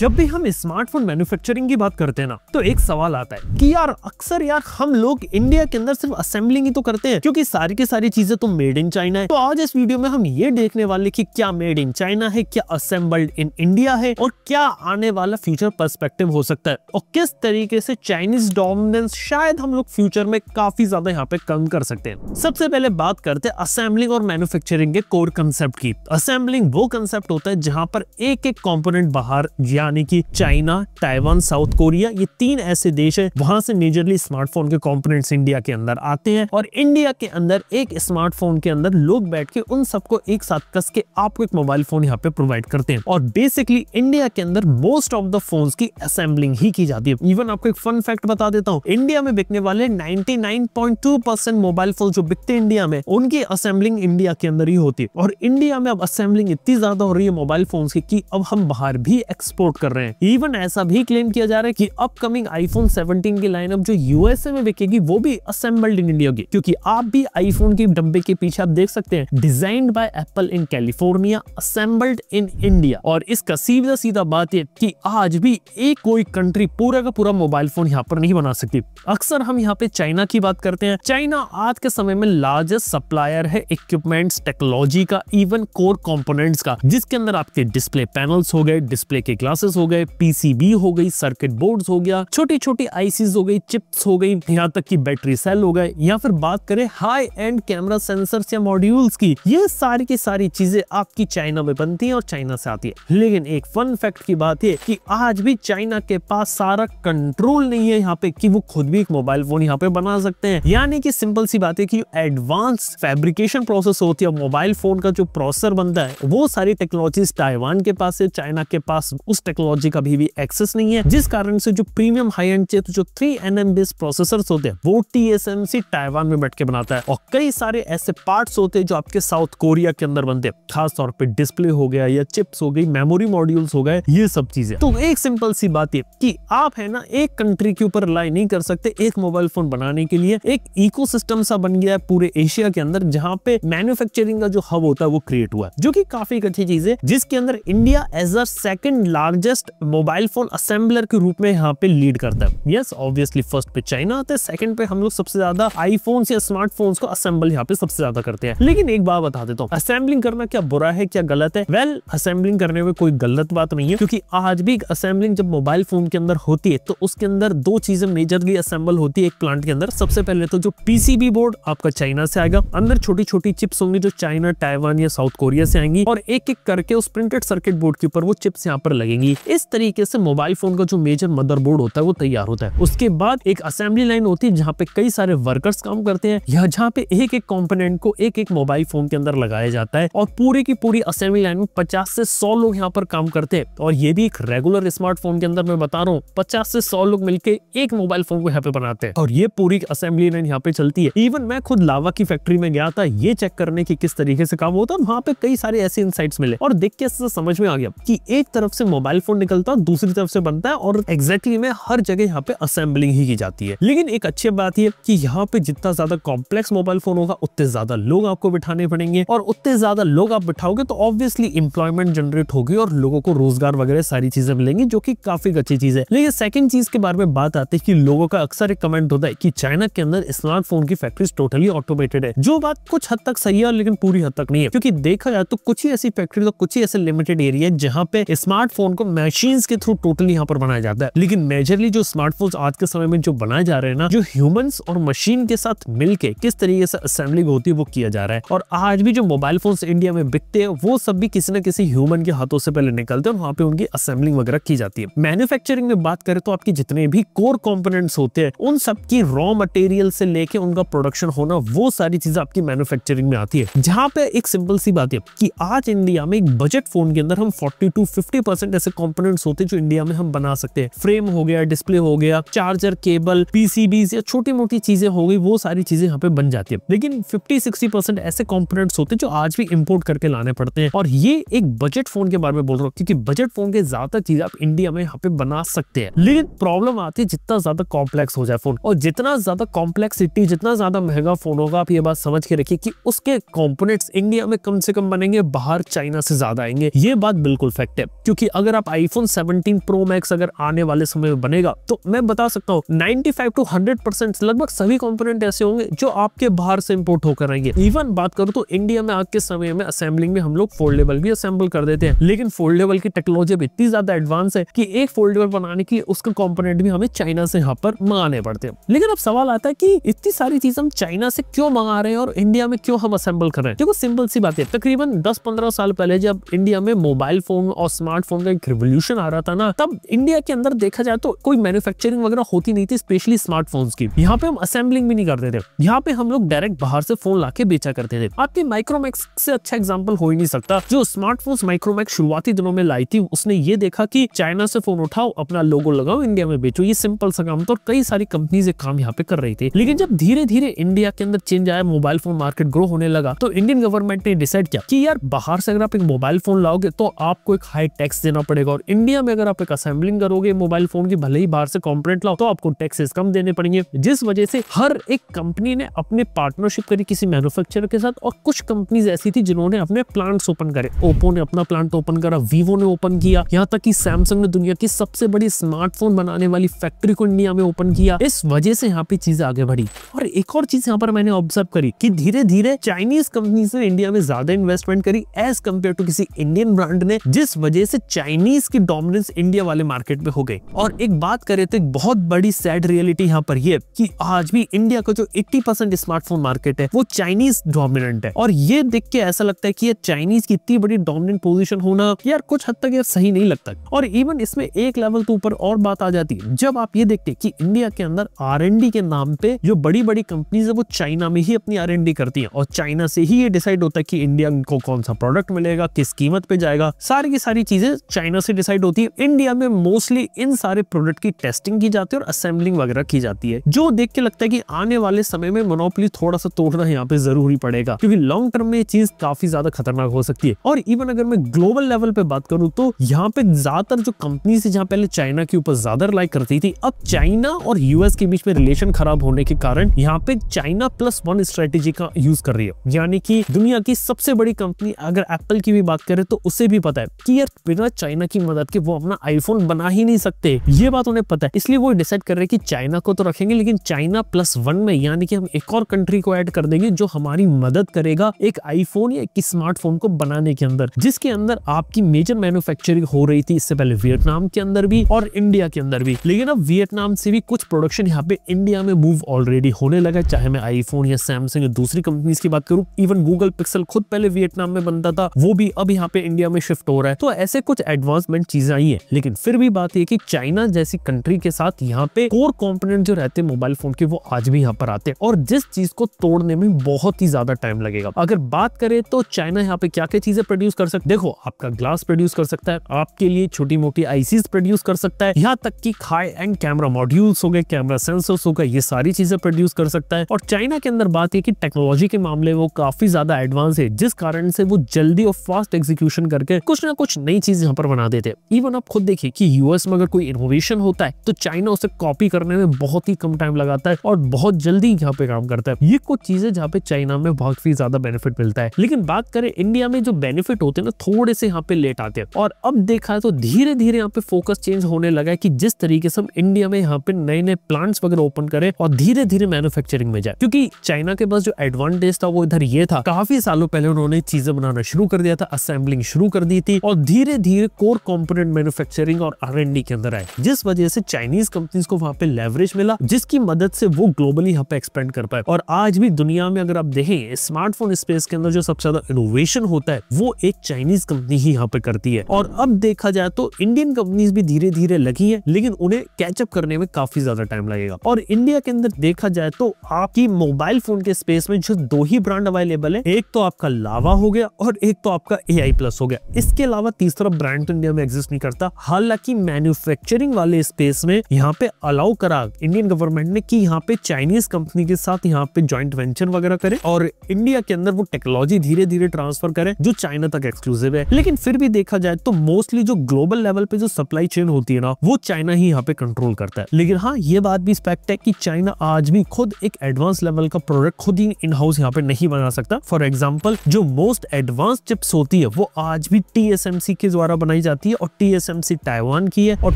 जब भी हम स्मार्टफोन मैन्युफैक्चरिंग की बात करते हैं ना तो एक सवाल आता है कि यार अक्सर यार हम लोग इंडिया के अंदर सिर्फ असेंबलिंग ही तो करते हैं क्योंकि सारी की सारी चीजें तो मेड इन चाइना है तो आज इस वीडियो में हम ये देखने वाले कि क्या मेड इन चाइना है क्या असेंबल्ड इन इंडिया है और क्या आने वाला फ्यूचर परस्पेक्टिव हो सकता है और किस तरीके से चाइनीज डोमिनेंस शायद हम लोग फ्यूचर में काफी ज्यादा यहाँ पे कम कर सकते हैं सबसे पहले बात करते हैं असेंबलिंग और मैन्युफैक्चरिंग के कोर कंसेप्ट की असेंबलिंग वो कंसेप्ट होता है जहाँ पर एक एक कॉम्पोनेंट बाहर या यानी कि चाइना ताइवान साउथ कोरिया ये तीन ऐसे देश है वहां से मेजरली स्मार्टफोन के कॉम्पोनेट इंडिया के अंदर आते हैं और इंडिया के अंदर एक स्मार्टफोन के अंदर लोग बैठ के उन सबको एक साथ कस के आपको एक मोबाइल फोन यहाँ पे प्रोवाइड करते हैं और बेसिकली इंडिया के अंदर मोस्ट ऑफ द फोन की असेंबलिंग ही की जाती है इवन आपको एक फन फैक्ट बता देता हूँ इंडिया में बिकने वाले 99.2 मोबाइल फोन जो बिकते हैं इंडिया में उनकी असेंबलिंग इंडिया के अंदर ही होती है और इंडिया में अब असेंबलिंग इतनी ज्यादा हो रही है मोबाइल फोन की कि अब हम बाहर भी एक्सपोर्ट सपोर्ट कर रहे हैं इवन ऐसा भी क्लेम किया जा रहा है कि अपकमिंग आईफोन 17 की लाइनअप जो यूएसए में बिकेगी वो भी असेंबल्ड इन इंडिया होगी क्योंकि आप भी आईफोन के डब्बे के पीछे आप देख सकते हैं design by Apple in California assembled in India और इसका सीधा सीधा बात यह कि आज भी एक कोई कंट्री पूरा का पूरा मोबाइल फोन यहाँ पर नहीं बना सकती अक्सर हम यहाँ पे चाइना की बात करते हैं चाइना आज के समय में लार्जेस्ट सप्लायर है इक्विपमेंट टेक्नोलॉजी का इवन कोर कॉम्पोनेट का जिसके अंदर आपके डिस्प्ले पैनल्स हो गए डिस्प्ले के ग्लास ग्लासेस हो गए पीसीबी हो गई सर्किट बोर्ड्स हो गया छोटी छोटी आईसीज हो गई चिप्स हो गई यहाँ तक कि बैटरी सेल हो गए या फिर बात करें हाई एंड कैमरा सेंसर्स या मॉड्यूल्स की ये सारी की सारी चीजें आपकी चाइना में बनती है और चाइना से आती है लेकिन एक फन फैक्ट की बात है की आज भी चाइना के पास सारा कंट्रोल नहीं है यहाँ पे की वो खुद भी एक मोबाइल फोन यहाँ पे बना सकते हैं यानी कि सिंपल सी बात है कि एडवांस फैब्रिकेशन प्रोसेस होती है मोबाइल फोन का जो प्रोसेसर बनता है वो सारी टेक्नोलॉजी ताइवान के पास है चाइना के पास उस टेक्नोलॉजी का भी, भी एक्सेस नहीं है जिस कारण से जो प्रीमियम हाई एंड चिप जो three N M based processor होते हैं वो T S M C Taiwan में बैठ के बनाता है और कई सारे ऐसे पार्ट होते हैं जो आपके साउथ कोरिया के अंदर बनते हैं खासतौर पर डिस्प्ले हो गया या चिप्स हो गई मेमोरी मॉड्यूल्स हो गए ये सब चीजें तो एक सिंपल सी बात ये कि आप है ना एक कंट्री के ऊपर रिलाई नहीं कर सकते एक मोबाइल फोन बनाने के लिए एक इको सा बन गया है पूरे एशिया के अंदर जहाँ पे मैन्युफैक्चरिंग का जो हब होता है वो क्रिएट हुआ है जो की काफी एक अच्छी चीज है जिसके अंदर India as a second large largest mobile phone assembler के रूप में यहाँ पे लीड करता है यस ऑब्वियसली फर्स्ट पे चाइना आता है सेकंड पे हम लोग सबसे ज्यादा आईफोन या स्मार्टफोन्स को असेंबल यहाँ पे सबसे ज्यादा करते हैं लेकिन एक बात बता देता हूँ असेंबलिंग करना क्या बुरा है क्या गलत है वेल well, असेंबलिंग करने में कोई गलत बात नहीं है क्योंकि आज भी असेंबलिंग जब मोबाइल फोन के अंदर होती है तो उसके अंदर दो चीजें मेजरली असेंबल होती है एक प्लांट के अंदर सबसे पहले तो जो पीसीबी बोर्ड आपका चाइना से आएगा अंदर छोटी छोटी चिप्स होंगी जो चाइना टाइवान या साउथ कोरिया से आएंगी और एक एक करके उस प्रिंटेड सर्किट बोर्ड के ऊपर वो चिप्स यहाँ पर लगेंगे जाएंगी इस तरीके से मोबाइल फोन का जो मेजर मदरबोर्ड होता है वो तैयार होता है उसके बाद एक असेंबली लाइन होती है जहाँ पे कई सारे वर्कर्स काम करते हैं या जहाँ पे एक एक कॉम्पोनेंट को एक एक मोबाइल फोन के अंदर लगाया जाता है और पूरी की पूरी असेंबली लाइन में पचास से सौ लोग यहाँ पर काम करते हैं और ये भी एक रेगुलर स्मार्टफोन के अंदर मैं बता रहा हूँ पचास से सौ लोग मिलकर एक मोबाइल फोन को यहाँ पे बनाते हैं और ये पूरी असेंबली लाइन यहाँ पे चलती है इवन मैं खुद लावा की फैक्ट्री में गया था ये चेक करने की किस तरीके से काम होता है वहाँ पे कई सारे ऐसे इंसाइट्स मिले और देख के समझ में आ गया की एक तरफ से मोबाइल मोबाइल फोन निकलता है दूसरी तरफ से बनता है और एग्जैक्टली में हर जगह यहाँ पे असेंबलिंग ही की जाती है लेकिन एक अच्छी बात यह की यहाँ पे जितना ज्यादा कॉम्प्लेक्स मोबाइल फोन होगा उतने ज्यादा लोग आपको बिठाने पड़ेंगे और उतने ज्यादा लोग आप बिठाओगे तो ऑब्वियसली इंप्लॉयमेंट जनरेट होगी और लोगों को रोजगार वगैरह सारी चीजें मिलेंगी जो की काफी अच्छी चीज है लेकिन सेकंड चीज के बारे में बात आती है कि लोगों का अक्सर एक कमेंट होता है कि चाइना के अंदर स्मार्टफोन की फैक्ट्री टोटली ऑटोमेटेड है जो बात कुछ हद तक सही है लेकिन पूरी हद तक नहीं है क्योंकि देखा जाए तो कुछ ही ऐसी फैक्ट्री तो कुछ ही ऐसे लिमिटेड एरिया है जहाँ पे स्मार्टफोन को मशीन के थ्रू टोटली यहाँ पर बनाया जाता है लेकिन मेजरली जो स्मार्टफोन आज के समय में जो बनाए जा रहे हैं ना जो ह्यूमंस और मशीन के साथ मिलके किस तरीके से असेंबलिंग होती है वो किया जा रहा है और आज भी जो मोबाइल फोन इंडिया में बिकते हैं वो सब भी किसी न किसी ह्यूमन के हाथों से पहले निकलते हैं वहाँ पे उनकी असेंबलिंग वगैरह की जाती है मैन्युफैक्चरिंग में बात करें तो आपके जितने भी कोर कॉम्पोनेंट्स होते हैं उन सबकी रॉ मटेरियल से लेके उनका प्रोडक्शन होना वो सारी चीजें आपकी मैन्युफैक्चरिंग में आती है जहाँ पे एक सिंपल सी बात है कि आज इंडिया में एक बजट फोन के अंदर हम फोर्टी टू फिफ्टी परसेंट ऐसे कंपोनेंट्स होते हैं जो इंडिया में हम बना सकते हैं फ्रेम हो गया डिस्प्ले हो गया चार्जर केबल पीसीबीज या छोटी मोटी चीजें हो गई वो सारी चीजें यहाँ पे बन जाती है लेकिन फिफ्टी सिक्सटी ऐसे कॉम्पोनेट्स होते हैं जो आज भी इम्पोर्ट करके लाने पड़ते हैं और ये एक बजट फोन के बारे में बोल रहा हूँ क्योंकि बजट फोन के ज्यादा चीज आप इंडिया में यहाँ पे बना सकते हैं लेकिन प्रॉब्लम आती है जितना ज्यादा कॉम्प्लेक्स हो जाए फोन और जितना ज्यादा कॉम्प्लेक्सिटी जितना ज्यादा महंगा फोन होगा आप ये बात समझ के रखिए कि उसके कॉम्पोनेट्स इंडिया में कम से कम बनेंगे बाहर चाइना से ज्यादा आएंगे ये बात बिल्कुल फैक्ट है क्योंकि अगर आप आईफोन 17 प्रो मैक्स अगर आने वाले समय में बनेगा तो मैं बता सकता हूँ 95 टू हंड्रेड परसेंट लगभग सभी कंपोनेंट ऐसे होंगे जो आपके बाहर से इम्पोर्ट होकर आएंगे इवन बात करूँ तो इंडिया में आज के समय में असेंबलिंग में हम लोग फोल्डेबल भी असेंबल कर देते हैं लेकिन फोल्डेबल की टेक्नोलॉजी अब इतनी ज्यादा एडवांस है की एक फोल्डेबल बनाने की उसका कॉम्पोनेट भी हमें चाइना से यहाँ पर मंगाने पड़ते हैं लेकिन अब सवाल आता है की इतनी सारी चीज हम चाइना से क्यों मंगा रहे हैं और इंडिया में क्यों हम असेंबल कर रहे हैं देखो सिंपल सी बात है तकरीबन दस पंद्रह साल पहले जब इंडिया में मोबाइल फोन और स्मार्टफोन का एक रिवोल्यूशन आ रहा था ना तब इंडिया के अंदर देखा जाए तो कोई मैन्युफैक्चरिंग वगैरह होती नहीं थी स्पेशली स्मार्टफोन्स की यहाँ पे हम असेंबलिंग भी नहीं करते थे यहाँ पे हम लोग डायरेक्ट बाहर से फोन ला बेचा करते थे आपके माइक्रोमैक्स से अच्छा एग्जाम्पल हो ही नहीं सकता जो स्मार्टफोन माइक्रोमैक्स शुरुआती दिनों में लाई थी उसने ये देखा की चाइना से फोन उठाओ अपना लोगो लगाओ इंडिया में बेचो ये सिंपल सा काम तो कई सारी कंपनीज ये काम यहाँ पे कर रही थी लेकिन जब धीरे धीरे इंडिया के अंदर चेंज आया मोबाइल फोन मार्केट ग्रो होने लगा तो इंडियन गवर्नमेंट ने डिसाइड किया कि यार बाहर से अगर आप एक मोबाइल फोन लाओगे तो आपको एक हाई टैक्स देना पड़ेगा और इंडिया में अगर आप एक असेंबलिंग करोगे मोबाइल फोन की भले ही बाहर से कॉम्पोनेट लाओ तो आपको टैक्सेस कम देने पड़ेंगे जिस वजह से हर एक कंपनी ने अपने पार्टनरशिप करी किसी मैन्युफैक्चरर के साथ और कुछ कंपनीज ऐसी थी जिन्होंने अपने प्लांट्स ओपन करे ओप्पो ने अपना प्लांट ओपन करा वीवो ने ओपन किया यहाँ तक कि सैमसंग ने दुनिया की सबसे बड़ी स्मार्टफोन बनाने वाली फैक्ट्री को इंडिया में ओपन किया इस वजह से यहाँ पे चीजें आगे बढ़ी और एक और चीज यहाँ पर मैंने ऑब्जर्व करी की धीरे धीरे चाइनीज कंपनीज ने इंडिया में ज्यादा इन्वेस्टमेंट करी एज कम्पेयर टू किसी इंडियन ब्रांड ने जिस वजह से चाइनीज चाइनीज की डोमिनेंस इंडिया वाले मार्केट में हो गई और एक बात करें तो एक बहुत बड़ी सैड रियलिटी यहाँ पर ये कि आज भी इंडिया का जो 80 परसेंट स्मार्टफोन मार्केट है वो चाइनीज डोमिनेंट है और ये देख के ऐसा लगता है कि ये चाइनीज की इतनी बड़ी डोमिनेंट पोजीशन होना यार कुछ हद तक यार सही नहीं लगता और इवन इसमें एक लेवल तो ऊपर और बात आ जाती है जब आप ये देखते कि इंडिया के अंदर आर के नाम पे जो बड़ी बड़ी कंपनीज है वो चाइना में ही अपनी आर करती है और चाइना से ही ये डिसाइड होता है कि इंडिया को कौन सा प्रोडक्ट मिलेगा किस कीमत पे जाएगा सारी की सारी चीजें चाइना चाइना से डिसाइड होती है इंडिया में मोस्टली इन सारे प्रोडक्ट की टेस्टिंग की जाती है और असेंबलिंग वगैरह की जाती है जो देख के लगता है कि आने वाले समय में मोनोपली थोड़ा सा तोड़ना यहाँ पे जरूरी पड़ेगा क्योंकि लॉन्ग टर्म में ये चीज काफी ज्यादा खतरनाक हो सकती है और इवन अगर मैं ग्लोबल लेवल पे बात करूँ तो यहाँ पे ज्यादातर जो कंपनी से जहाँ पहले चाइना के ऊपर ज्यादा लाइक करती थी अब चाइना और यूएस के बीच में रिलेशन खराब होने के कारण यहाँ पे चाइना प्लस वन स्ट्रेटेजी का यूज कर रही है यानी कि दुनिया की सबसे बड़ी कंपनी अगर एप्पल की भी बात करें तो उसे भी पता है कि यार बिना चाइना चाइना की मदद के वो अपना आईफोन बना ही नहीं सकते ये बात उन्हें पता है इसलिए वो डिसाइड कर रहे कि चाइना को तो रखेंगे लेकिन चाइना प्लस वन में यानी कि हम एक और कंट्री को ऐड कर देंगे जो हमारी मदद करेगा एक आईफोन या एक स्मार्टफोन को बनाने के अंदर जिसके अंदर आपकी मेजर मैन्युफैक्चरिंग हो रही थी इससे पहले वियतनाम के अंदर भी और इंडिया के अंदर भी लेकिन अब वियतनाम से भी कुछ प्रोडक्शन यहाँ पे इंडिया में मूव ऑलरेडी होने लगा चाहे मैं आईफोन या सैमसंग या दूसरी कंपनीज की बात करूँ इवन गूगल पिक्सल खुद पहले वियतनाम में बनता था वो भी अब यहाँ पे इंडिया में शिफ्ट हो रहा है तो ऐसे कुछ एडवांस एडवांसमेंट चीजें आई है लेकिन फिर भी बात यह की चाइना जैसी कंट्री के साथ यहाँ पे कोर कॉम्पोनेट जो रहते हैं मोबाइल फोन के वो आज भी यहाँ पर आते हैं और जिस चीज को तोड़ने में बहुत ही ज्यादा टाइम लगेगा अगर बात करें तो चाइना यहाँ पे क्या क्या चीजें प्रोड्यूस कर सकते देखो आपका ग्लास प्रोड्यूस कर सकता है आपके लिए छोटी मोटी आईसीज प्रोड्यूस कर सकता है यहाँ तक की हाई एंड कैमरा मॉड्यूल्स हो गए कैमरा सेंसर्स हो गए ये सारी चीजें प्रोड्यूस कर सकता है और चाइना के अंदर बात है की टेक्नोलॉजी के मामले वो काफी ज्यादा एडवांस है जिस कारण से वो जल्दी और फास्ट एग्जीक्यूशन करके कुछ ना कुछ नई चीज यहाँ पर बना बना देते हैं इवन आप खुद देखिए कि यूएस में अगर कोई इनोवेशन होता है तो चाइना उसे कॉपी करने में बहुत ही कम टाइम लगाता है और बहुत जल्दी यहाँ पे काम करता है ये कुछ चीजें जहाँ पे चाइना में बहुत ही ज्यादा बेनिफिट मिलता है लेकिन बात करें इंडिया में जो बेनिफिट होते हैं ना थोड़े से यहाँ पे लेट आते हैं और अब देखा है तो धीरे धीरे यहाँ पे फोकस चेंज होने लगा है की जिस तरीके से हम इंडिया में यहाँ पे नए नए प्लांट्स वगैरह ओपन करें और धीरे धीरे मैन्युफैक्चरिंग में जाए क्योंकि चाइना के पास जो एडवांटेज था वो इधर ये था काफी सालों पहले उन्होंने चीजें बनाना शुरू कर दिया था असेंबलिंग शुरू कर दी थी और धीरे धीरे को कोर कंपोनेंट मैन्युफैक्चरिंग और आर के अंदर आए जिस वजह से चाइनीज कंपनीज को वहां पे लेवरेज मिला जिसकी मदद से वो ग्लोबली यहाँ पे एक्सपेंड कर पाए और आज भी दुनिया में अगर आप देखें स्मार्टफोन स्पेस के अंदर जो सबसे ज्यादा इनोवेशन होता है वो एक चाइनीज कंपनी ही यहाँ पे करती है और अब देखा जाए तो इंडियन कंपनीज भी धीरे धीरे लगी है लेकिन उन्हें कैचअप करने में काफी ज्यादा टाइम लगेगा और इंडिया के अंदर देखा जाए तो आपकी मोबाइल फोन के स्पेस में जो दो ही ब्रांड अवेलेबल है एक तो आपका लावा हो गया और एक तो आपका ए प्लस हो गया इसके अलावा तीसरा ब्रांड तो इंडिया में एग्जिस्ट नहीं करता हालांकि मैन्युफैक्चरिंग वाले स्पेस में यहाँ पे अलाउ करा इंडियन गवर्नमेंट ने कि यहाँ पे चाइनीज कंपनी के साथ यहाँ पे ज्वाइंट वेंचर वगैरह करे और इंडिया के अंदर वो टेक्नोलॉजी धीरे धीरे ट्रांसफर करे जो चाइना तक एक्सक्लूसिव है लेकिन फिर भी देखा जाए तो मोस्टली जो ग्लोबल लेवल पे जो सप्लाई चेन होती है ना वो चाइना ही यहाँ पे कंट्रोल करता है लेकिन हाँ ये बात भी स्पेक्ट है की चाइना आज भी खुद एक एडवांस लेवल का प्रोडक्ट खुद ही इन हाउस यहाँ पे नहीं बना सकता फॉर एग्जाम्पल जो मोस्ट एडवांस चिप्स होती है वो आज भी टी के द्वारा बनाई मानी जाती है और टीएसएमसी ताइवान की है और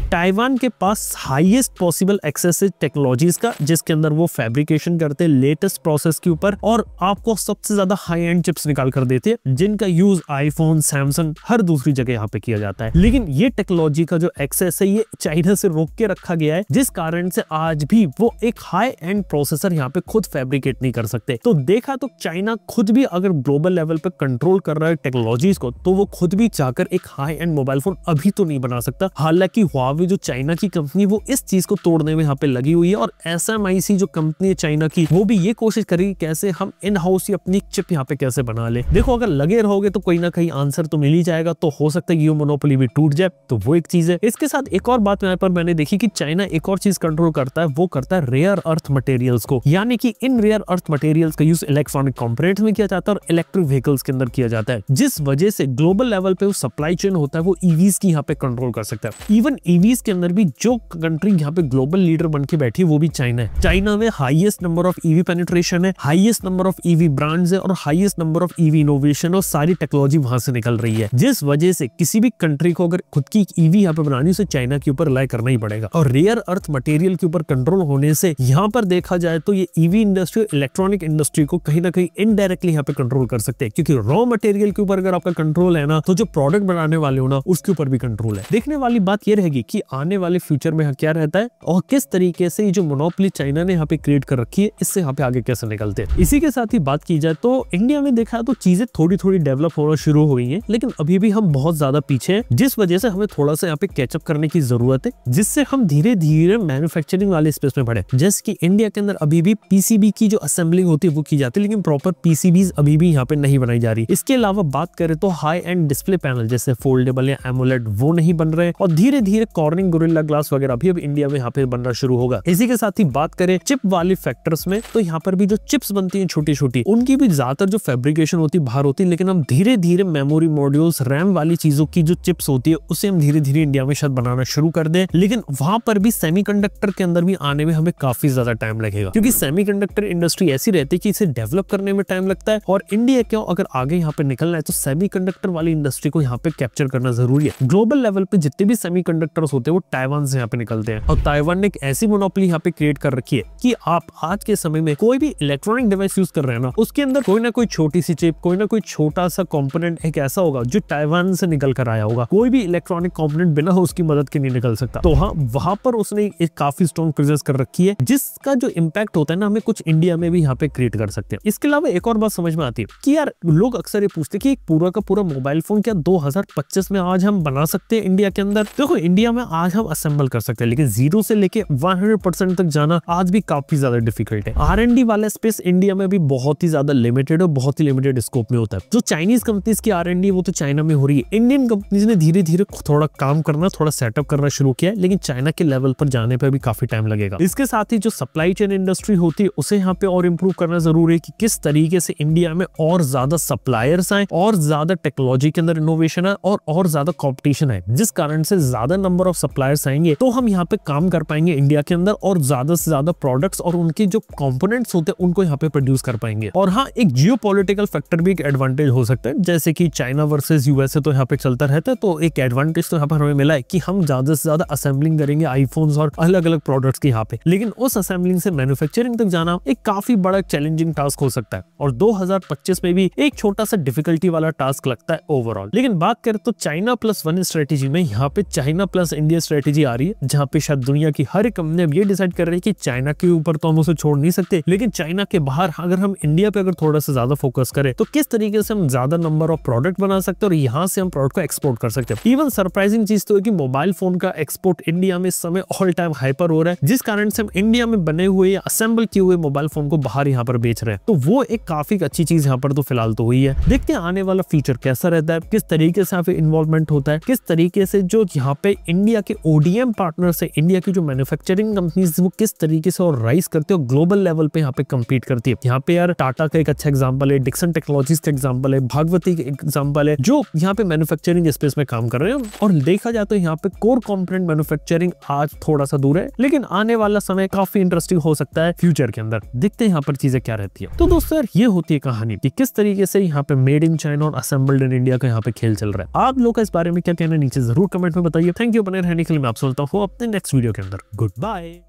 ताइवान के पास हाईएस्ट पॉसिबल एक्सेस टेक्नोलॉजीज का जिसके अंदर वो फैब्रिकेशन करते हैं लेटेस्ट प्रोसेस के ऊपर और आपको सबसे ज्यादा हाई एंड चिप्स निकाल कर देते हैं जिनका यूज आईफोन सैमसंग हर दूसरी जगह यहाँ पे किया जाता है लेकिन ये टेक्नोलॉजी का जो एक्सेस है ये चाइना से रोक के रखा गया है जिस कारण से आज भी वो एक हाई एंड प्रोसेसर यहाँ पे खुद फैब्रिकेट नहीं कर सकते तो देखा तो चाइना खुद भी अगर ग्लोबल लेवल पे कंट्रोल कर रहा है टेक्नोलॉजीज को तो वो खुद भी जाकर एक high end mobile mobile phone अभी तो नहीं बना सकता हालांकि हुआवे जो चाइना की कंपनी वो इस चीज को तोड़ने में यहाँ पे लगी हुई है और एस जो कंपनी है चाइना की वो भी ये कोशिश करेगी कैसे हम इन हाउस ही अपनी चिप यहाँ पे कैसे बना ले देखो अगर लगे रहोगे तो कहीं ना कहीं आंसर तो मिल ही जाएगा तो हो सकता है ये मोनोपोली भी टूट जाए तो वो एक चीज है इसके साथ एक और बात यहाँ पर मैंने देखी की चाइना एक और चीज कंट्रोल करता है वो करता है रेयर अर्थ मटेरियल को यानी कि इन रेयर अर्थ मटेरियल का यूज इलेक्ट्रॉनिक कॉम्पोनेट में किया जाता है और इलेक्ट्रिक व्हीकल्स के अंदर किया जाता है जिस वजह से ग्लोबल लेवल पे वो सप्लाई चेन होता है वो ईवीज e की यहाँ पे कंट्रोल कर सकता है इवन ईवीज e के अंदर भी जो कंट्री यहाँ पे ग्लोबल लीडर बन के बैठी है वो भी चाइना है चाइना में highest number of EV penetration है highest number of EV brands है और highest number of EV innovation और सारी टेक्नोलॉजी वहां से निकल रही है जिस वजह से किसी भी कंट्री को अगर खुद की ईवी e यहाँ पे बनानी उसे चाइना के ऊपर रिलाई करना ही पड़ेगा और रेयर अर्थ मटेरियल के ऊपर कंट्रोल होने से यहाँ पर देखा जाए तो ये ईवी इंडस्ट्री और इलेक्ट्रॉनिक इंडस्ट्री को कहीं ना कहीं इनडायरेक्टली यहाँ पे कंट्रोल कर सकते हैं क्योंकि रॉ मटेरियल के ऊपर अगर आपका कंट्रोल है ना तो जो प्रोडक्ट बनाने वाले हो ना उसके ऊपर भी कंट्रोल है देखने वाली बात यह रहेगी कि आने वाले फ्यूचर में क्या रहता है और किस तरीके से ये जो मोनोपली चाइना ने यहाँ पे क्रिएट कर रखी है इससे यहाँ पे आगे कैसे निकलते हैं इसी के साथ ही बात की जाए तो इंडिया में देखा तो चीजें थोड़ी थोड़ी डेवलप होना शुरू हो गई है लेकिन अभी भी हम बहुत ज्यादा पीछे है जिस वजह से हमें थोड़ा सा यहाँ पे कैचअप करने की जरूरत है जिससे हम धीरे धीरे मैन्युफैक्चरिंग वाले स्पेस में बढ़े जैसे की इंडिया के अंदर अभी भी पीसीबी की जो असेंबलिंग होती है वो की जाती है लेकिन प्रॉपर पीसीबी अभी भी यहाँ पे नहीं बनाई जा रही इसके अलावा बात करें तो हाई एंड डिस्प्ले पैनल जैसे फोल्डेबल या एमुलेट वो नहीं बन रहे और धीरे धीरे कॉर्निंग गोरिल्ला ग्लास वगैरह भी अब इंडिया में यहाँ पे बनना शुरू होगा इसी के साथ ही बात करें चिप वाली फैक्टर्स में तो यहाँ पर भी जो चिप्स बनती है छोटी छोटी उनकी भी ज्यादातर जो फेब्रिकेशन होती है बाहर होती है लेकिन हम धीरे धीरे मेमोरी मॉड्यूल्स रैम वाली चीजों की जो चिप्स होती है उसे हम धीरे धीरे इंडिया में शायद बनाना शुरू कर दे लेकिन वहां पर भी सेमी के अंदर भी आने में हमें काफी ज्यादा टाइम लगेगा क्योंकि सेमी इंडस्ट्री ऐसी रहती है कि इसे डेवलप करने में टाइम लगता है और इंडिया क्यों अगर आगे यहाँ पे निकलना है तो सेमी वाली इंडस्ट्री को यहाँ पे कैप्चर करना जरूर जरूरी है ग्लोबल लेवल पे जितने भी सेमी होते हैं वो ताइवान से यहाँ पे निकलते हैं और ताइवान ने एक ऐसी मोनोपली यहाँ पे क्रिएट कर रखी है की आप आज के समय में कोई भी इलेक्ट्रॉनिक डिवाइस यूज कर रहे हैं ना उसके अंदर कोई ना कोई छोटी सी चेप कोई ना कोई छोटा सा कॉम्पोनेंट एक ऐसा होगा जो ताइवान से निकल कर आया होगा कोई भी इलेक्ट्रॉनिक कॉम्पोनेंट बिना उसकी मदद के नहीं निकल सकता तो हाँ वहां पर उसने एक काफी स्ट्रॉन्ग प्रेजेंस कर रखी है जिसका जो इम्पैक्ट होता है ना हमें कुछ इंडिया में भी यहाँ पे क्रिएट कर सकते हैं इसके अलावा एक और बात समझ में आती है कि यार लोग अक्सर ये पूछते हैं कि एक पूरा का पूरा मोबाइल फोन क्या 2025 में आज हम बना सकते हैं इंडिया के अंदर देखो इंडिया में आज हम असेंबल कर सकते हैं लेकिन जीरो से लेके 100% तक जाना आज भी काफी ज्यादा डिफिकल्ट है आर एन वाला स्पेस इंडिया में भी बहुत ही ज्यादा लिमिटेड और बहुत ही लिमिटेड स्कोप में होता है जो चाइनीज कंपनीज की आर एन वो तो चाइना में हो रही है इंडियन कंपनीज ने धीरे धीरे थोड़ा काम करना थोड़ा सेटअप करना शुरू किया है लेकिन चाइना के लेवल पर जाने पर भी काफी टाइम लगेगा इसके साथ ही जो सप्लाई चेन इंडस्ट्री होती है उसे यहाँ पे और इम्प्रूव करना जरूरी है कि किस तरीके से इंडिया में और ज्यादा सप्लायर्स आए और ज्यादा टेक्नोलॉजी के अंदर इनोवेशन आए और और ज्यादा कॉम्पिटिशन है जिस कारण से ज्यादा नंबर ऑफ सप्लायर्स आएंगे तो हम यहाँ पे काम कर पाएंगे इंडिया के अंदर और ज्यादा से ज्यादा प्रोडक्ट्स और उनके जो कॉम्पोनेट्स होते हैं उनको यहाँ पे प्रोड्यूस कर पाएंगे और हाँ एक जियो फैक्टर भी एक एडवांटेज हो सकता है जैसे कि चाइना वर्सेज यूएसए तो यहाँ पे चलता रहता है तो एक एडवांटेज तो यहाँ पर हमें मिला है कि हम ज्यादा से ज्यादा असेंबलिंग करेंगे आईफोन और अलग अलग प्रोडक्ट्स के यहाँ पे लेकिन उस असेंबलिंग से मैन्युफैक्चरिंग तक जाना एक काफी बड़ा चैलेंजिंग टास्क हो सकता है और 2025 में भी एक छोटा सा डिफिकल्टी वाला टास्क लगता है ओवरऑल लेकिन बात करें तो चाइना प्लस वन स्ट्रेटेजी में यहाँ पे चाइना प्लस इंडिया स्ट्रेटेजी आ रही है जहाँ पे शायद दुनिया की हर कंपनी अब ये डिसाइड कर रही है कि चाइना के ऊपर तो हम उसे छोड़ नहीं सकते लेकिन चाइना के बाहर अगर हम इंडिया पे अगर थोड़ा सा ज्यादा फोकस करें तो किस तरीके से हम ज्यादा नंबर ऑफ प्रोडक्ट बना सकते हैं और यहाँ से हम प्रोडक्ट को एक्सपोर्ट कर सकते हैं इवन सरप्राइजिंग चीज तो है की मोबाइल फोन का एक्सपोर्ट इंडिया में इस समय ऑल टाइम हाइपर हो रहा है जिस कारण से हम इंडिया में बने हुए या असेंबल किए हुए मोबाइल फोन को बाहर यहाँ पर बेच रहे हैं तो वो एक काफी अच्छी चीज यहाँ पर तो फिलहाल तो हुई है देखते हैं आने वाला फ्यूचर कैसा रहता है किस तरीके से इन्वॉल्वमेंट इम्प्रूवमेंट होता है किस तरीके से जो यहाँ पे इंडिया के ओडीएम पार्टनर है इंडिया की जो मैन्युफैक्चरिंग कंपनीज वो किस तरीके से और राइस करते हो ग्लोबल लेवल पे यहाँ पे कम्पीट करती है यहाँ पे यार टाटा का एक अच्छा एग्जाम्पल है डिक्सन टेक्नोलॉजी का एग्जाम्पल है भागवती का एग्जाम्पल है जो यहाँ पे मैनुफेक्चरिंग स्पेस में काम कर रहे हैं और देखा जाए तो यहाँ पे कोर कॉम्पोनेट मैनुफेक्चरिंग आज थोड़ा सा दूर है लेकिन आने वाला समय काफी इंटरेस्टिंग हो सकता है फ्यूचर के अंदर देखते हैं यहाँ पर चीजें क्या रहती है तो दोस्तों ये होती है कहानी कि किस तरीके से यहाँ पे मेड इन चाइना और असेंबल्ड इन इंडिया का यहाँ पे खेल चल रहा है आप लोग का इस बारे में क्या कहना नीचे जरूर कमेंट में बताइए थैंक यू बने रहने के लिए मैं आप सुनता हूँ अपने नेक्स्ट वीडियो के अंदर गुड बाय